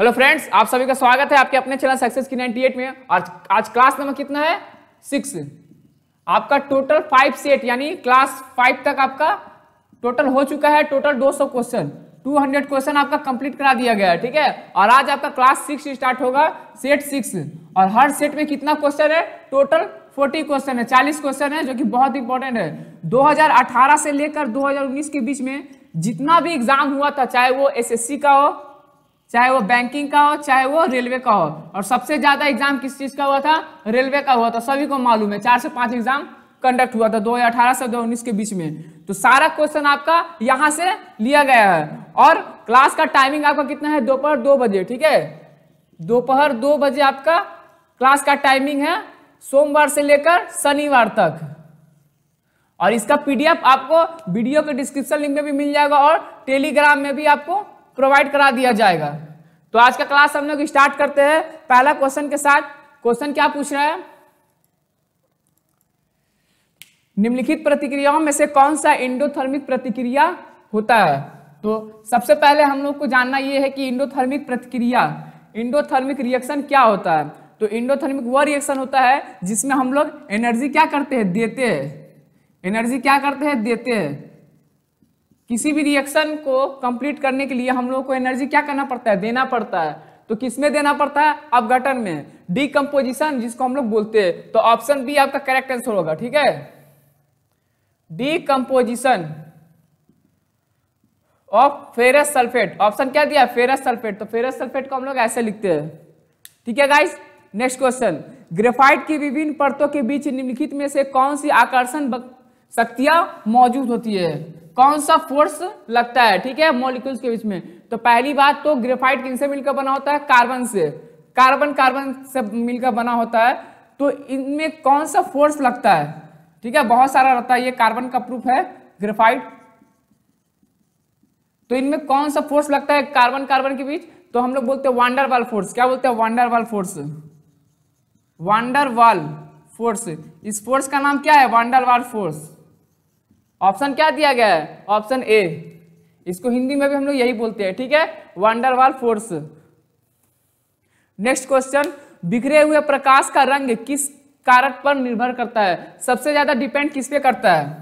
hello friends आप सभी का स्वागत है आपके अपने चैनल सक्सेस की 98 में और आज क्लास नंबर कितना है सिक्स आपका टोटल फाइव सेट यानी क्लास फाइव तक आपका टोटल हो चुका है टोटल 200 क्वेश्चन 200 क्वेश्चन आपका कंप्लीट करा दिया गया है ठीक है और आज आपका क्लास सिक्स स्टार्ट होगा सेट सिक्स और हर सेट में कितना क्वेश्चन है टोटल फोर्टी क्वेश्चन है चालीस क्वेश्चन है जो कि बहुत इंपॉर्टेंट है 2018 से लेकर 2019 के बीच में जितना भी एग्जाम हुआ था चाहे वो एसएससी का हो चाहे वो बैंकिंग का हो चाहे वो रेलवे का हो और सबसे ज्यादा एग्जाम किस चीज का हुआ था रेलवे का हुआ था सभी को मालूम है चार से पांच एग्जाम कंडक्ट हुआ था दो हजार अठारह से दो उन्नीस के बीच में तो सारा क्वेश्चन आपका यहां से लिया गया है और क्लास का टाइमिंग आपका कितना है दोपहर दो बजे ठीक है दोपहर दो बजे आपका क्लास का टाइमिंग है सोमवार से लेकर शनिवार तक और इसका पीडीएफ आपको वीडियो के डिस्क्रिप्शन लिंक में भी मिल जाएगा और टेलीग्राम में भी आपको प्रोवाइड करा दिया जाएगा तो आज का क्लास हम लोग स्टार्ट करते हैं पहला क्वेश्चन के साथ क्वेश्चन क्या पूछ रहा है निम्नलिखित प्रतिक्रियाओं में से कौन सा इंडोथर्मिक प्रतिक्रिया होता है तो सबसे पहले हम लोग को जानना यह है कि इंडोथर्मिक प्रतिक्रिया इंडोथर्मिक रिएक्शन क्या होता है तो इंडोथर्मिक वह रिएक्शन होता है जिसमें हम लोग एनर्जी क्या करते हैं देते हैं एनर्जी क्या करते हैं देते हैं किसी भी रिएक्शन को कंप्लीट करने के लिए हम लोगों को एनर्जी क्या करना पड़ता है देना पड़ता है तो किस में देना पड़ता है अपघटन में डीकम्पोजिशन जिसको हम लोग बोलते हैं तो ऑप्शन बी आपका करेक्ट आंसर होगा ठीक है decomposition of ferrous sulphate option क्या दिया फेरस सल्फेट तो फेरस सल्फेट को हम लोग ऐसे लिखते हैं ठीक है गाइस नेक्स्ट क्वेश्चन ग्रेफाइट की विभिन्न परतों के बीच निम्नलिखित में से कौन सी आकर्षण शक्तियां मौजूद होती है कौन सा फोर्स लगता है ठीक है मॉलिक्यूल्स के बीच में तो पहली बात तो ग्रेफाइट किनसे मिलकर बना होता है कार्बन से कार्बन कार्बन से मिलकर बना होता है तो इनमें कौन सा फोर्स लगता है ठीक है बहुत सारा रहता है ये कार्बन का प्रूफ है ग्रेफाइट तो इनमें कौन सा फोर्स लगता है कार्बन कार्बन के बीच तो हम लोग बोलते हैं वांडर वाल फोर्स क्या बोलते हैं Van der Waals force Van der Waals force इस फोर्स का नाम क्या है वांडर वाल फोर्स ऑप्शन क्या दिया गया है ऑप्शन ए इसको हिंदी में भी हम लोग यही बोलते हैं ठीक है वंडरवाल फोर्स नेक्स्ट क्वेश्चन बिखरे हुए प्रकाश का रंग किस कारक पर निर्भर करता है सबसे ज्यादा डिपेंड किस पे करता है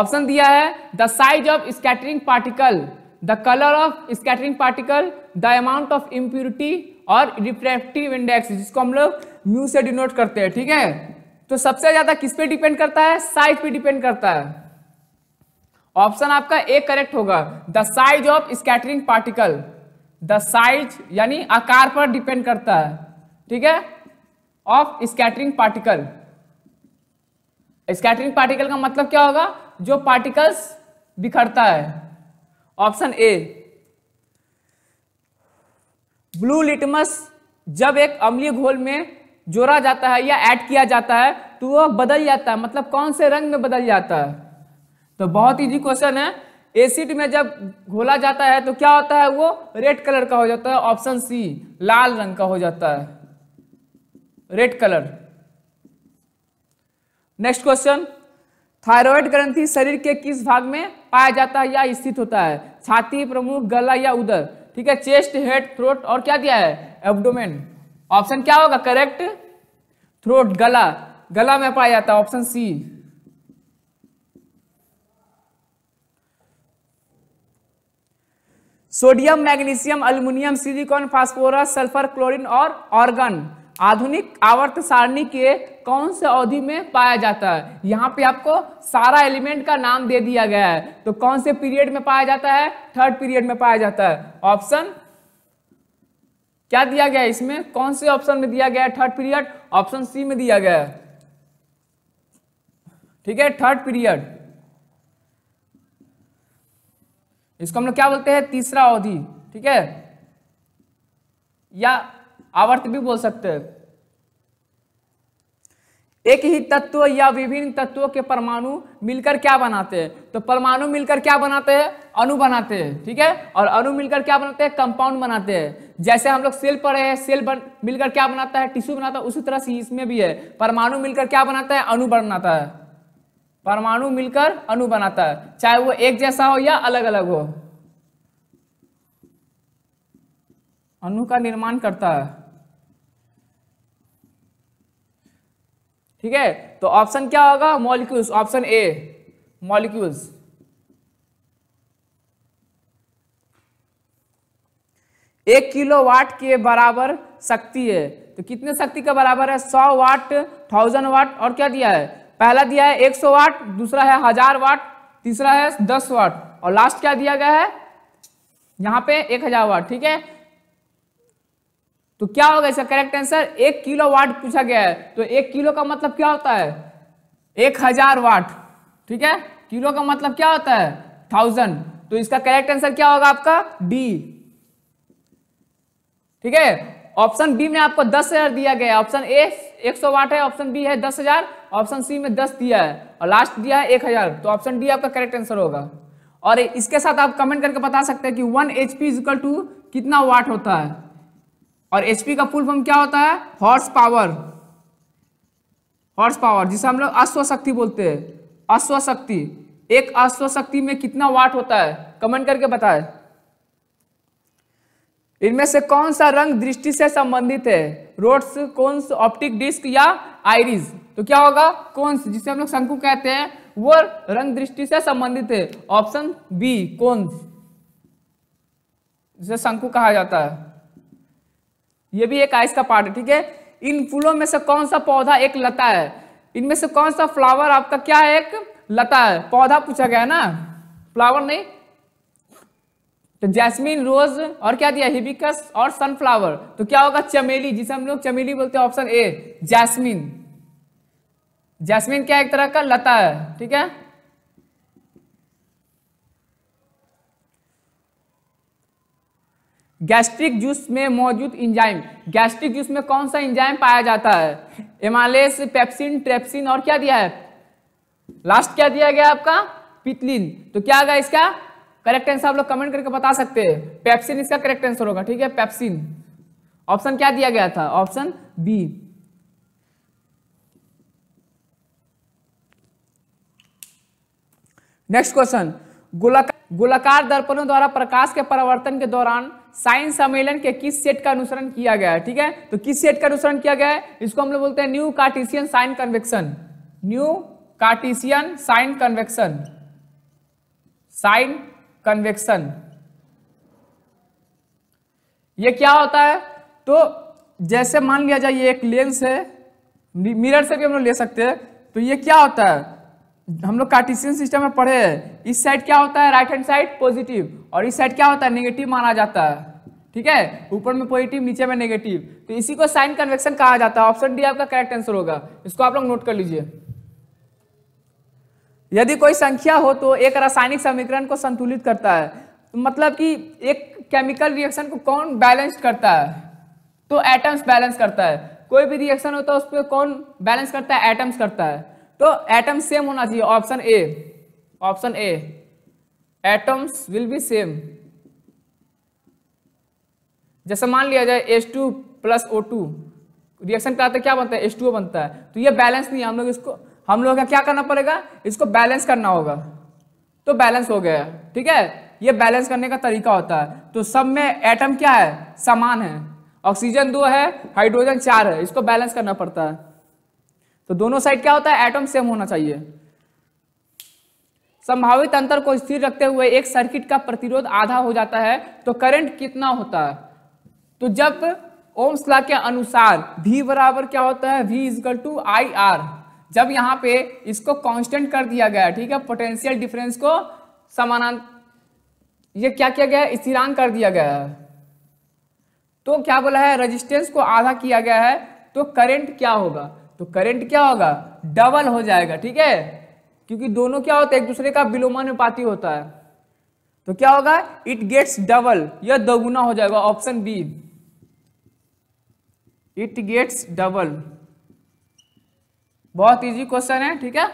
ऑप्शन दिया है the size of scattering particle the colour of scattering particle the amount of impurity और रिफ्रेक्टिव इंडेक्स जिसको हम लोग म्यू से डिनोट करते हैं ठीक है तो सबसे ज्यादा किस पे डिपेंड करता है साइज पे डिपेंड करता है ऑप्शन आपका ए करेक्ट होगा the size of scattering particle the size यानी आकार पर डिपेंड करता है ठीक है of scattering particle scattering particle का मतलब क्या होगा जो पार्टिकल्स बिखरता है ऑप्शन ए ब्लू लिटमस जब एक अम्लीय घोल में जोड़ा जाता है या ऐड किया जाता है तो वह बदल जाता है मतलब कौन से रंग में बदल जाता है तो बहुत इजी क्वेश्चन है एसिड में जब घोला जाता है तो क्या होता है वो रेड कलर का हो जाता है ऑप्शन सी लाल रंग का हो जाता है red colour next question thyroid ग्रंथि शरीर के किस भाग में पाया जाता है या स्थित होता है छाती प्रमुख गला या उदर ठीक है चेस्ट हेड थ्रोट और क्या दिया है एब्डोमेन ऑप्शन क्या होगा करेक्ट थ्रोट गला गला में पाया जाता है option C sodium magnesium aluminium silicon phosphorus sulphur chlorine और ऑर्गन आधुनिक आवर्त सारणी के कौन से अवधि में पाया जाता है यहाँ पे आपको सारा एलिमेंट का नाम दे दिया गया है तो कौन से पीरियड में पाया जाता है थर्ड पीरियड में पाया जाता है ऑप्शन क्या दिया गया इसमें कौन से ऑप्शन में दिया गया है थर्ड पीरियड ऑप्शन सी में दिया गया है ठीक है थर्ड पीरियड इसको हम लोग क्या बोलते हैं तीसरा अवधि ठीक है या आवर्त भी बोल सकते हैं एक ही तत्व या विभिन्न तत्वों के परमाणु मिलकर क्या बनाते हैं तो परमाणु मिलकर क्या बनाते हैं अणु बनाते हैं ठीक है और अणु मिलकर क्या बनाते हैं कंपाउंड बनाते हैं जैसे हम लोग सेल पढ़े हैं सेल बन मिलकर क्या बनाता है टिश्यू बनाता है उसी तरह से इसमें भी है परमाणु मिलकर क्या बनाता है अणु बनाता है परमाणु मिलकर अणु बनाता है चाहे वो एक जैसा हो या अलग अलग हो अणु का निर्माण करता है ठीक है तो ऑप्शन क्या होगा मॉलिक्यूल्स ऑप्शन ए मॉलिक्यूल्स एक किलो वाट के बराबर शक्ति है तो कितने शक्ति के बराबर है सौ वाट थाउजेंड वाट और क्या दिया है पहला दिया है एक सौ वाट दूसरा है हजार वाट तीसरा है दस वाट और लास्ट क्या दिया गया है यहां पे एक हजार वाट ठीक है तो क्या होगा इसका करेक्ट आंसर एक किलो वाट पूछा गया है तो एक किलो का मतलब क्या होता है एक हजार वाट ठीक है किलो का मतलब क्या होता है थाउजेंड तो इसका करेक्ट आंसर क्या होगा आपका डी ठीक है ऑप्शन बी में आपको दस हजार दिया गया ऑप्शन ए एक सौ वाट है ऑप्शन बी है दस हजार ऑप्शन सी में दस दिया है और लास्ट दिया है एक हजार तो ऑप्शन डी आपका करेक्ट आंसर होगा और इसके साथ आप कमेंट करके बता सकते हैं कि one H P is equal to कितना वाट होता है और एचपी का फुल फॉर्म क्या होता है हॉर्स पावर हॉर्स पावर जिसे हम लोग अश्वशक्ति बोलते हैं अश्वशक्ति एक अश्वशक्ति में कितना वाट होता है कमेंट करके बताए इनमें से कौन सा रंग दृष्टि से संबंधित है रोड्स कौनस ऑप्टिक डिस्क या आइरिस तो क्या होगा कौनस जिसे हम लोग शंकु कहते हैं वो रंग दृष्टि से संबंधित है ऑप्शन बी कौन जिसे शंकु कहा जाता है ये भी एक आइस का पार्ट है ठीक है इन फूलों में से कौन सा पौधा एक लता है इनमें से कौन सा फ्लावर आपका क्या है एक लता है पौधा पूछा गया ना फ्लावर नहीं तो जैस्मिन रोज और क्या दिया हिबिकस और सनफ्लावर तो क्या होगा चमेली जिसे हम लोग चमेली बोलते हैं ऑप्शन ए जैस्मिन जैस्मिन क्या एक तरह का लता है ठीक है गैस्ट्रिक जूस में मौजूद इंजाइम गैस्ट्रिक जूस में कौन सा इंजाइम पाया जाता है एमालेस पेप्सिन ट्रेप्सिन और क्या दिया है लास्ट क्या दिया गया आपका पितलिन तो क्या होगा इसका करेक्ट आंसर आप लोग कमेंट करके बता सकते हैं पेप्सिन इसका करेक्ट आंसर होगा ठीक है पेप्सिन ऑप्शन क्या दिया गया था ऑप्शन बी नेक्स्ट क्वेश्चन गोलाकार गोलाकार दर्पणों द्वारा प्रकाश के परिवर्तन के दौरान साइंस सम्मेलन के किस सेट का अनुसरण किया गया है ठीक है तो किस सेट का अनुसरण किया गया है इसको हम लोग बोलते हैं new Cartesian sign convection new Cartesian sign convection sign convection ये क्या होता है तो जैसे मान लिया जाए ये एक लेंस है मिरर से भी हम लोग ले सकते हैं तो ये क्या होता है हम लोग कार्टिशियन सिस्टम में पढ़े इस साइड क्या होता है राइट हैंड साइड पॉजिटिव और इस साइड क्या होता है नेगेटिव माना जाता है ठीक है ऊपर में पॉजिटिव नीचे में नेगेटिव तो इसी को साइन कन्वेक्शन कहा जाता है ऑप्शन डी आपका करेक्ट आंसर होगा इसको आप लोग नोट कर लीजिए यदि कोई संख्या हो तो एक रासायनिक समीकरण को संतुलित करता है तो मतलब कि एक केमिकल रिएक्शन को कौन बैलेंस करता है तो एटम्स बैलेंस करता है कोई भी रिएक्शन होता है उस पर कौन बैलेंस करता है एटम्स करता है तो एटम सेम होना चाहिए option A option A atoms will be same जैसे मान लिया जाए S two plus O two reaction कराते क्या बनता है एस टू बनता है तो ये बैलेंस नहीं है हम लोग इसको हम लोग का क्या करना पड़ेगा इसको बैलेंस करना होगा तो बैलेंस हो गया ठीक है ये बैलेंस करने का तरीका होता है तो सब में एटम क्या है समान है ऑक्सीजन दो है हाइड्रोजन चार है इसको बैलेंस करना पड़ता है तो दोनों साइड क्या होता है एटम सेम होना चाहिए संभावित अंतर को स्थिर रखते हुए एक सर्किट का प्रतिरोध आधा हो जाता है तो करंट कितना होता है तो जब ओम्स लॉ के अनुसार वी बराबर क्या होता है V is equal to I R जब यहां पे इसको कांस्टेंट कर दिया गया ठीक है पोटेंशियल डिफरेंस को समानांत ये क्या किया गया स्थिरांक कर दिया गया है तो क्या बोला है रजिस्टेंस को आधा किया गया है तो करेंट क्या होगा तो करंट क्या होगा डबल हो जाएगा ठीक है क्योंकि दोनों क्या होता है एक दूसरे का विलोमानुपाती होता है तो क्या होगा इट गेट्स डबल यह दोगुना हो जाएगा option B it gets double बहुत इजी क्वेश्चन है ठीक है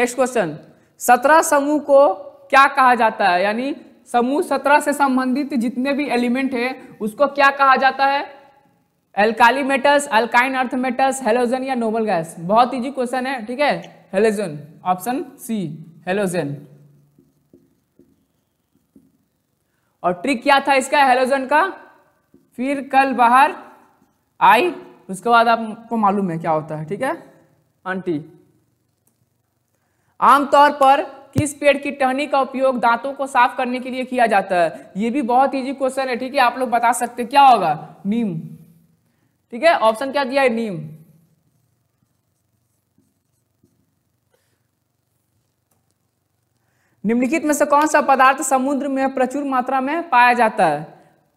नेक्स्ट क्वेश्चन सत्रह समूह को क्या कहा जाता है यानी समूह सत्रह से संबंधित जितने भी एलिमेंट है उसको क्या कहा जाता है एल्काली मेटल्स अल्काइन अर्थ मेटल्स हेलोजन या नोबल गैस बहुत इजी क्वेश्चन है ठीक है हेलोजन ऑप्शन सी हेलोजन और ट्रिक क्या था इसका हेलोजन का फिर कल बाहर आई उसके बाद आपको मालूम है क्या होता है ठीक है आंटी आमतौर पर किस पेड़ की टहनी का उपयोग दांतों को साफ करने के लिए किया जाता है ये भी बहुत इजी क्वेश्चन है ठीक है आप लोग बता सकते क्या होगा नीम ठीक है ऑप्शन क्या दिया है नीम निम्नलिखित में से कौन सा पदार्थ समुद्र में प्रचुर मात्रा में पाया जाता है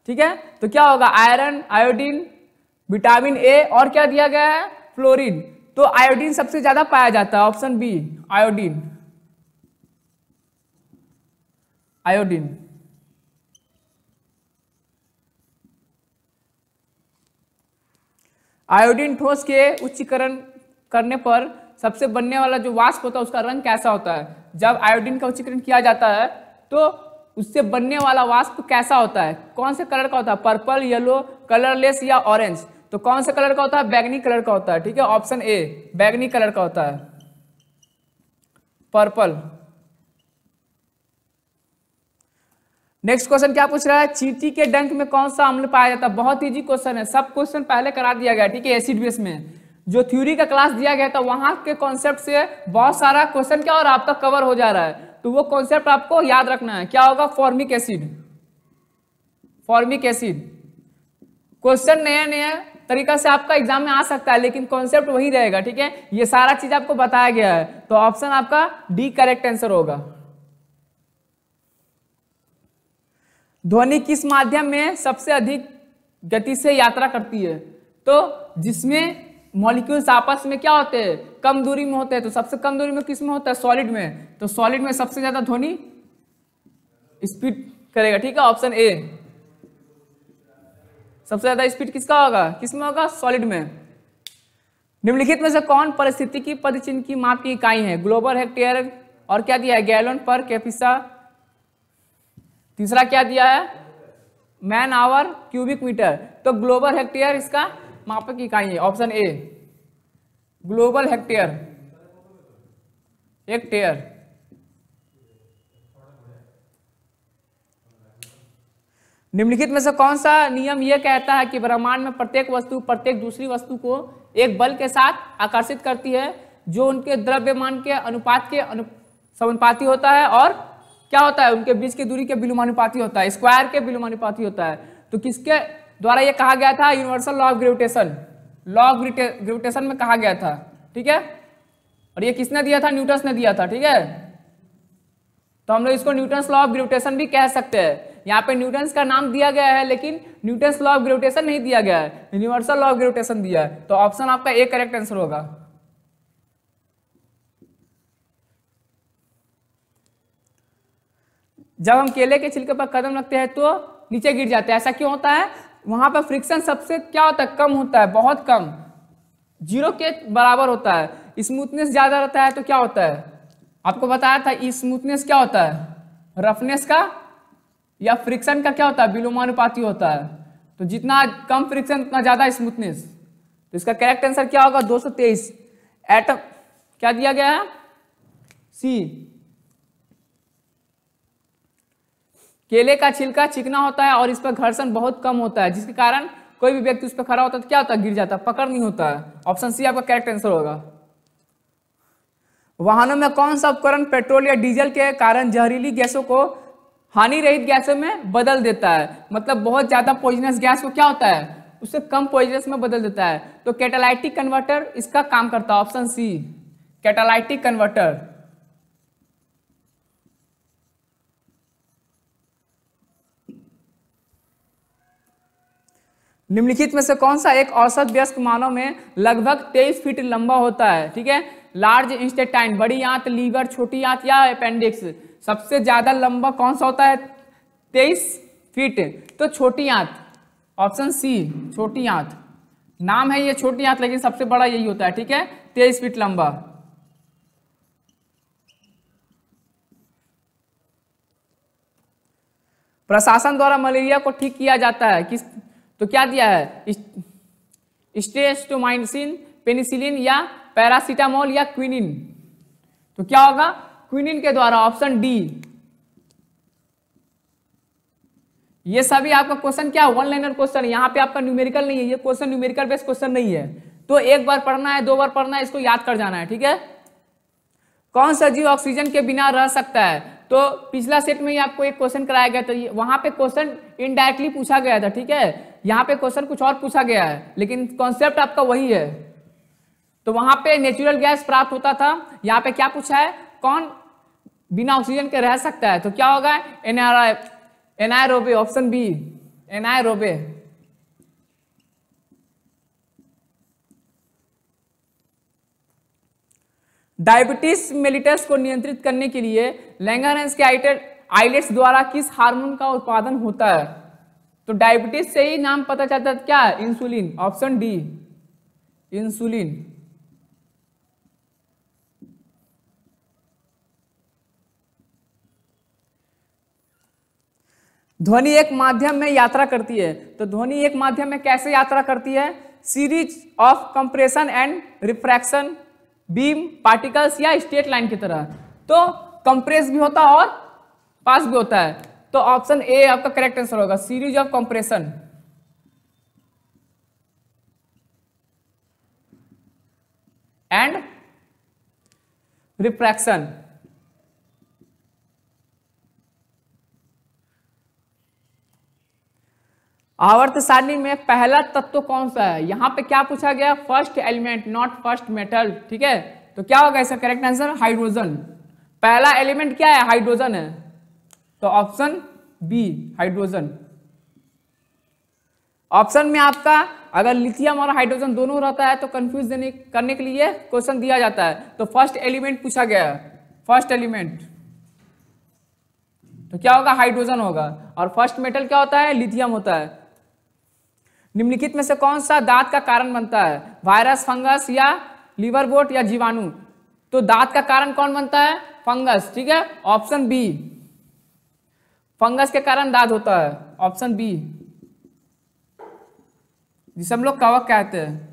ठीक है तो क्या होगा आयरन आयोडीन विटामिन ए और क्या दिया गया है फ्लोरीन तो आयोडीन सबसे ज्यादा पाया जाता है option B iodine iodine iodine ठोस के उच्चीकरण करने पर सबसे बनने वाला जो वाष्प होता है उसका रंग कैसा होता है जब आयोडीन का उच्चीकरण किया जाता है तो उससे बनने वाला वाष्प कैसा होता है कौन से कलर का होता है पर्पल येलो कलरलेस या ऑरेंज तो कौन से कलर का होता है बैगनी कलर का होता है ठीक है ऑप्शन ए बैगनी कलर का होता है पर्पल नेक्स्ट क्वेश्चन क्या पूछ रहा है चीटी के डंक में कौन सा अम्ल पाया जाता है बहुत इजी क्वेश्चन है सब क्वेश्चन पहले करा दिया गया ठीक है एसिड बेस में जो थ्योरी का क्लास दिया गया था वहां के कॉन्सेप्ट से बहुत सारा क्वेश्चन क्या और आपका कवर हो जा रहा है तो वो कॉन्सेप्ट आपको याद रखना है क्या होगा formic acid formic acid question नया नया तरीका से आपका एग्जाम में आ सकता है लेकिन कॉन्सेप्ट वही रहेगा ठीक है ये सारा चीज आपको बताया गया है तो ऑप्शन आपका डी करेक्ट आंसर होगा ध्वनि किस माध्यम में सबसे अधिक गति से यात्रा करती है तो जिसमें मॉलिक्यूल्स आपस में क्या होते हैं कम दूरी में होते हैं तो सबसे कम दूरी में किस में होता है सॉलिड में तो सॉलिड में सबसे ज्यादा ध्वनि स्पीड करेगा ठीक है ऑप्शन ए सबसे ज्यादा स्पीड किसका होगा किस में होगा सॉलिड में निम्नलिखित में से कौन परिस्थिति की पद की माप की इकाई है ग्लोबल हेक्टेयर और क्या दिया है गैलोन पर कैपिसा तीसरा क्या दिया है मैन आवर क्यूबिक मीटर तो ग्लोबल हेक्टेयर इसका मापक इकाई है option A global hectare hectare निम्नलिखित में से कौन सा नियम यह कहता है कि ब्रह्मांड में प्रत्येक वस्तु प्रत्येक दूसरी वस्तु को एक बल के साथ आकर्षित करती है जो उनके द्रव्यमान के अनुपात के अनु होता है और क्या होता है उनके बीच की दूरी के विलुमानुपाती होता है स्क्वायर के विलुमानुपाती होता है तो किसके द्वारा यह कहा गया था universal law of gravitation law of gravitation में कहा गया था ठीक है और ये किसने दिया था न्यूटन्स ने दिया था ठीक है तो हम लोग इसको न्यूटन्स लॉ ऑफ ग्रेविटेशन भी कह सकते हैं यहाँ पे न्यूटन्स का नाम दिया गया है लेकिन न्यूटन्स लॉ ऑफ ग्रेविटेशन नहीं दिया गया है यूनिवर्सल लॉ ऑफ ग्रेविटेशन दिया है तो ऑप्शन आपका ए करेक्ट आंसर होगा जब हम केले के छिलके पर कदम रखते हैं तो नीचे गिर जाते हैं ऐसा क्यों होता है वहां पर फ्रिक्शन सबसे क्या होता है कम होता है बहुत कम जीरो के बराबर होता है स्मूथनेस ज्यादा रहता है तो क्या होता है आपको बताया था स्मूथनेस क्या होता है रफनेस का या फ्रिक्शन का क्या होता है विलोमानुपाती होता है तो जितना कम फ्रिक्शन उतना ज्यादा स्मूथनेस तो इसका करेक्ट आंसर क्या होगा 223 एटम क्या दिया गया है सी केले का छिलका चिकना होता है और इस पर घर्षण बहुत कम होता है जिसके कारण कोई भी व्यक्ति उस पर खड़ा होता है तो क्या होता है गिर जाता है पकड़ नहीं होता है ऑप्शन सी आपका करेक्ट आंसर होगा वाहनों में कौन सा उपकरण पेट्रोल या डीजल के कारण जहरीली गैसों को हानि रहित गैसों में बदल देता है मतलब बहुत ज्यादा पॉइजनस गैस को क्या होता है उससे कम पॉइजनस में बदल देता है तो कैटालाइटिक कन्वर्टर इसका काम करता है ऑप्शन सी कैटालाइटिक कन्वर्टर निम्नलिखित में से कौन सा एक औसत व्यस्क मानव में लगभग तेईस फीट लंबा होता है ठीक है लार्ज इंस्टेटाइन बड़ी आंत लीवर छोटी आंत या अपेंडिक्स सबसे ज्यादा लंबा कौन सा होता है तेईस फीट तो छोटी आंत ऑप्शन सी छोटी आंत नाम है ये छोटी आंत लेकिन सबसे बड़ा यही होता है ठीक है तेईस फीट लंबा प्रशासन द्वारा मलेरिया को ठीक किया जाता है किस तो क्या दिया है स्टेस्टोमाइनसिन पेनिसिलिन या पैरासीटामोल या क्विनिन तो क्या होगा क्विनिन के द्वारा ऑप्शन डी ये सभी आपका क्वेश्चन क्या वन लाइनर क्वेश्चन यहां पे आपका न्यूमेरिकल नहीं है ये क्वेश्चन न्यूमेरिकल बेस्ड क्वेश्चन नहीं है तो एक बार पढ़ना है दो बार पढ़ना है इसको याद कर जाना है ठीक है कौन सा जीव ऑक्सीजन के बिना रह सकता है तो पिछला सेट में ही आपको एक क्वेश्चन कराया गया था वहां पे क्वेश्चन इनडायरेक्टली पूछा गया था ठीक है यहां पे क्वेश्चन कुछ और पूछा गया है लेकिन कॉन्सेप्ट आपका वही है तो वहां पे नेचुरल गैस प्राप्त होता था यहां पे क्या पूछा है कौन बिना ऑक्सीजन के रह सकता है तो क्या होगा NRI anaerobe option B anaerobe diabetes mellitus को नियंत्रित करने के लिए लैंगरहेंस के आइलेट्स द्वारा किस हार्मोन का उत्पादन होता है तो डायबिटीज से ही नाम पता चलता क्या इंसुलिन ऑप्शन डी इंसुलिन ध्वनि एक माध्यम में यात्रा करती है तो ध्वनि एक माध्यम में कैसे यात्रा करती है series of compression and refraction beam particles या स्टेट लाइन की तरह तो कंप्रेस भी होता है और पास भी होता है तो ऑप्शन ए आपका करेक्ट आंसर होगा series of compression and refraction आवर्त सारणी में पहला तत्व कौन सा है यहां पे क्या पूछा गया first element not first metal ठीक है तो क्या होगा इसका करेक्ट आंसर हाइड्रोजन पहला एलिमेंट क्या है हाइड्रोजन है तो ऑप्शन बी हाइड्रोजन ऑप्शन में आपका अगर लिथियम और हाइड्रोजन दोनों रहता है तो कंफ्यूज देने करने के लिए क्वेश्चन दिया जाता है तो फर्स्ट एलिमेंट पूछा गया है फर्स्ट एलिमेंट तो क्या होगा हाइड्रोजन होगा और फर्स्ट मेटल क्या होता है लिथियम होता है निम्नलिखित में से कौन सा दांत का कारण बनता है वायरस फंगस या लीवर बोट या जीवाणु तो दांत का कारण कौन बनता है फंगस ठीक है ऑप्शन बी फंगस के कारण दाद होता है ऑप्शन बी जिसे हम लोग कवक कहते हैं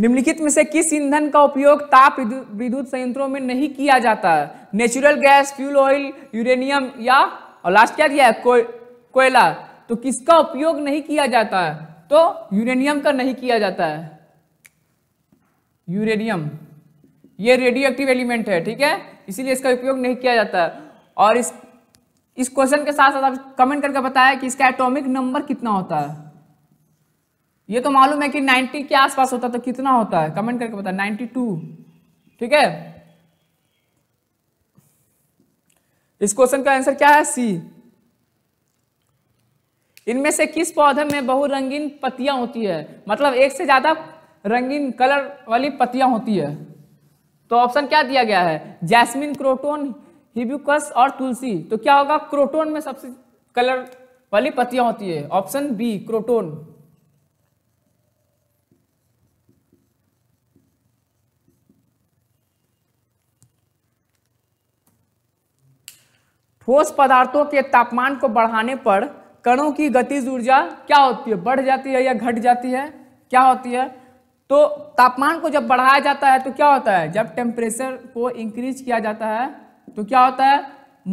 निम्नलिखित में से किस ईंधन का उपयोग ताप विद्युत संयंत्रों में नहीं किया जाता है natural gas fuel oil uranium या और लास्ट क्या दिया है कोयला तो किसका उपयोग नहीं किया जाता है तो यूरेनियम का नहीं किया जाता है यूरेनियम ये रेडियो एक्टिव एलिमेंट है ठीक है इसीलिए इसका उपयोग नहीं किया जाता और इस इस क्वेश्चन के साथ साथ आप कमेंट करके बताया कि इसका एटॉमिक नंबर कितना होता है ये तो मालूम है कि 90 के आसपास होता तो कितना होता है कमेंट करके बताया 92 ठीक है इस क्वेश्चन का आंसर क्या है सी इनमें से किस पौधे में बहु रंगीन पत्तियां होती है मतलब एक से ज्यादा रंगीन कलर वाली पत्तियां होती है तो ऑप्शन क्या दिया गया है जैस्मिन क्रोटोन हिब्यूकस और तुलसी तो क्या होगा क्रोटोन में सबसे कलर वाली पत्तियां होती है ऑप्शन बी क्रोटोन ठोस पदार्थों के तापमान को बढ़ाने पर कणों की गतिज ऊर्जा क्या होती है बढ़ जाती है या घट जाती है क्या होती है तो तापमान को जब बढ़ाया जाता है तो क्या होता है जब टेम्परेचर को इंक्रीज किया जाता है तो क्या होता है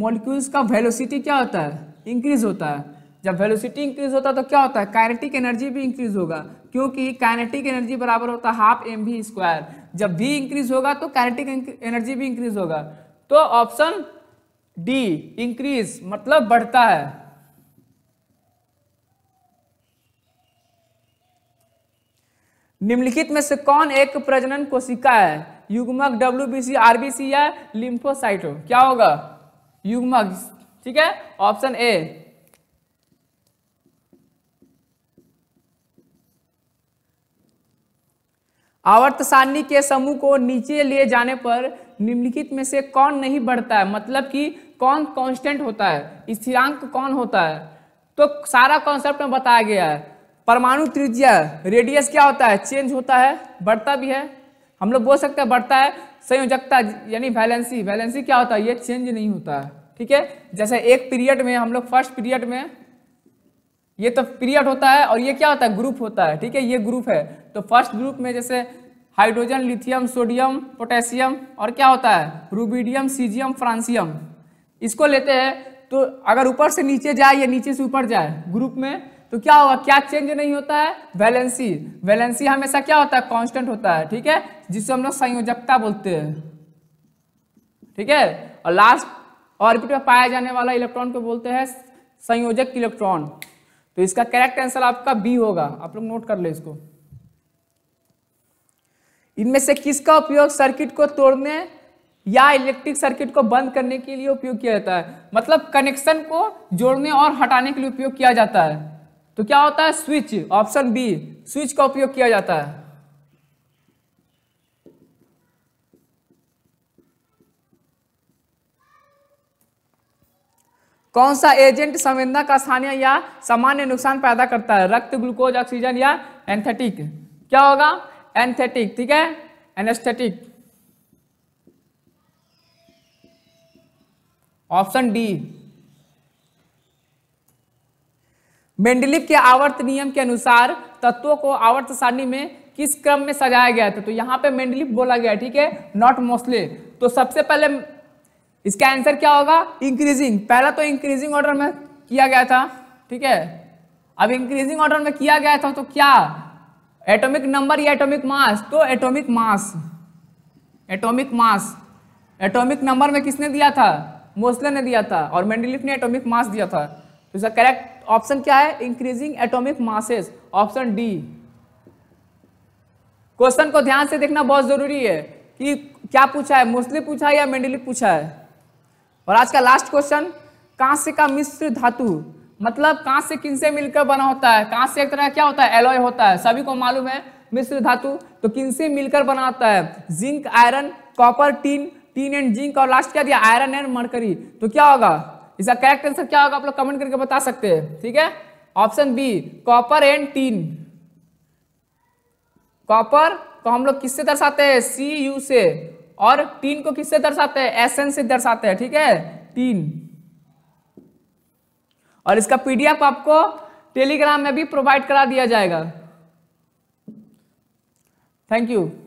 मोलिक्यूल्स का वेलोसिटी क्या होता है इंक्रीज होता है जब वेलोसिटी इंक्रीज होता है तो क्या होता है काइनेटिक एनर्जी भी इंक्रीज होगा क्योंकि काइनेटिक एनर्जी बराबर होता है हाफ एम वी स्क्वायर जब वी इंक्रीज होगा तो काइनेटिक एनर्जी भी इंक्रीज होगा तो ऑप्शन डी इंक्रीज मतलब बढ़ता है निम्नलिखित में से कौन एक प्रजनन कोशिका है युग्मक डब्ल्यू आरबीसी या लिम्फोसाइटो क्या होगा युग्मक ठीक है ऑप्शन ए आवर्त सारणी के समूह को नीचे लिए जाने पर निम्नलिखित में से कौन नहीं बढ़ता है मतलब कि कौन कांस्टेंट होता है स्थिरांक कौन होता है तो सारा कॉन्सेप्ट में बताया गया है परमाणु त्रिज्या रेडियस क्या होता है चेंज होता है बढ़ता भी है हम लोग बोल सकते हैं बढ़ता है संयोजकता यानी वैलेंसी वैलेंसी क्या होता है ये चेंज नहीं होता है ठीक है जैसे एक पीरियड में हम लोग फर्स्ट पीरियड में ये तो पीरियड होता है और ये क्या होता है ग्रुप होता है ठीक है ये ग्रुप है तो फर्स्ट ग्रुप में जैसे हाइड्रोजन लिथियम सोडियम पोटेशियम और क्या होता है रूबीडियम सीजियम फ्रांसियम इसको लेते हैं तो अगर ऊपर से नीचे जाए या नीचे से ऊपर जाए ग्रुप में तो क्या होगा क्या चेंज नहीं होता है वैलेंसी वैलेंसी हमेशा क्या होता है कांस्टेंट होता है ठीक है जिससे हम लोग संयोजकता बोलते हैं ठीक है और लास्ट ऑर्बिट में पाया जाने वाला इलेक्ट्रॉन को बोलते हैं संयोजक इलेक्ट्रॉन तो इसका करेक्ट आंसर आपका बी होगा आप लोग नोट कर ले इसको इनमें से किसका उपयोग सर्किट को तोड़ने या इलेक्ट्रिक सर्किट को बंद करने के लिए उपयोग किया जाता है मतलब कनेक्शन को जोड़ने और हटाने के लिए उपयोग किया जाता है तो क्या होता है स्विच ऑप्शन बी स्विच का उपयोग किया जाता है कौन सा एजेंट संवेदना का स्थानीय या सामान्य नुकसान पैदा करता है रक्त ग्लूकोज ऑक्सीजन या एंथेटिक क्या होगा एंथेटिक ठीक है एनेस्थेटिक ऑप्शन डी मेंडलिप के आवर्त नियम के अनुसार तत्वों को आवर्त सारणी में किस क्रम में सजाया गया था तो यहाँ पे मेंडलिप बोला गया ठीक है नॉट मोस्टली तो सबसे पहले इसका आंसर क्या होगा इंक्रीजिंग पहला तो इंक्रीजिंग ऑर्डर में किया गया था ठीक है अब इंक्रीजिंग ऑर्डर में किया गया था तो क्या एटॉमिक नंबर या एटॉमिक मास तो atomic mass atomic mass atomic number में किसने दिया था मोस्ले ने दिया था और मेंडलिप ने एटॉमिक मास दिया था तो इसका करेक्ट ऑप्शन क्या है increasing atomic masses option D question को ध्यान से देखना बहुत जरूरी है कि क्या पूछा है मोस्टली पूछा है या मेंडली पूछा है और आज का लास्ट क्वेश्चन कांस्य का मिश्र धातु मतलब कांस्य किनसे मिलकर बना होता है कांस्य एक तरह क्या होता है एलोय होता है सभी को मालूम है मिश्र धातु तो किनसे मिलकर बना होता है zinc iron copper tin tin and zinc और लास्ट क्या दिया आयरन एंड मरकरी तो क्या होगा इसका करेक्ट आंसर क्या होगा आप लोग कमेंट करके बता सकते हैं ठीक है option B copper and tin copper को हम लोग किससे दर्शाते हैं सी यू से और टीन को किससे दर्शाते हैं एस एन से दर्शाते हैं ठीक है टीन और इसका पीडीएफ आपको टेलीग्राम में भी प्रोवाइड करा दिया जाएगा थैंक यू